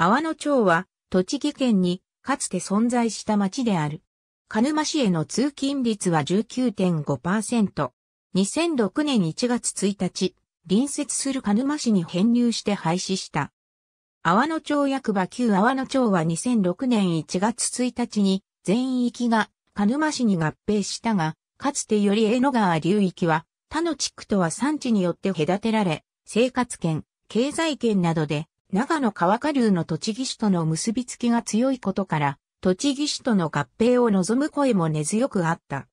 阿波野町は、栃木県にかつて存在した町である。鹿沼市への通勤率は19.5%。2006年1月1日、隣接する鹿沼市に編入して廃止した。阿波野町役場旧阿波野町は2006年1月1日に全域が鹿沼市に合併したが、かつてより江野川流域は他の地区とは産地によって隔てられ、生活圏、経済圏などで長野川下流の栃木市との結びつきが強いことから、栃木市との合併を望む声も根強くあった。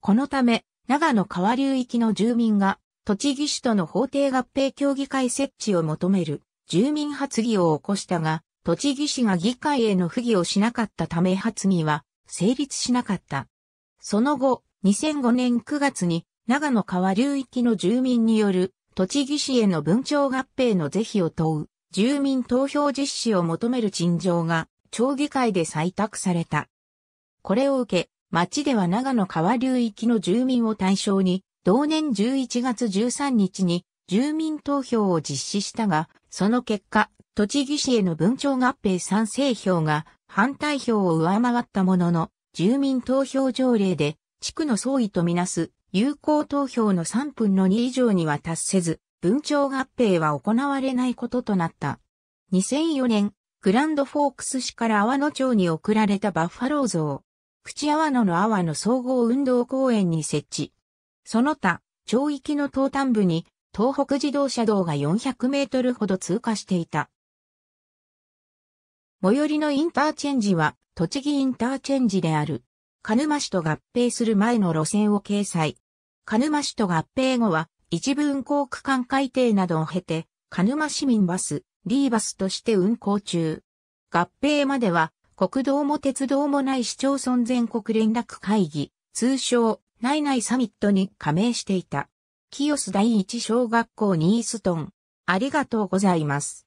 このため、長野川流域の住民が、栃木市との法定合併協議会設置を求める住民発議を起こしたが、栃木市が議会への不義をしなかったため発議は成立しなかった。その後、2005年9月に長野川流域の住民による栃木市への文庁合併の是非を問う住民投票実施を求める陳情が町議会で採択された。これを受け、町では長野川流域の住民を対象に、同年11月13日に住民投票を実施したが、その結果、栃木市への文鳥合併賛成票が反対票を上回ったものの、住民投票条例で地区の総意とみなす有効投票の3分の2以上には達せず、文庁合併は行われないこととなった。2004年、グランドフォークス市から阿波野町に送られたバッファロー像。口阿波野の阿波野総合運動公園に設置。その他、町域の東端部に東北自動車道が400メートルほど通過していた。最寄りのインターチェンジは、栃木インターチェンジである。鹿沼市と合併する前の路線を掲載。鹿沼市と合併後は、一部運行区間改定などを経て、鹿沼市民バス、リーバスとして運行中。合併までは、国道も鉄道もない市町村全国連絡会議、通称、内内サミットに加盟していた。清須第一小学校ニーストン。ありがとうございます。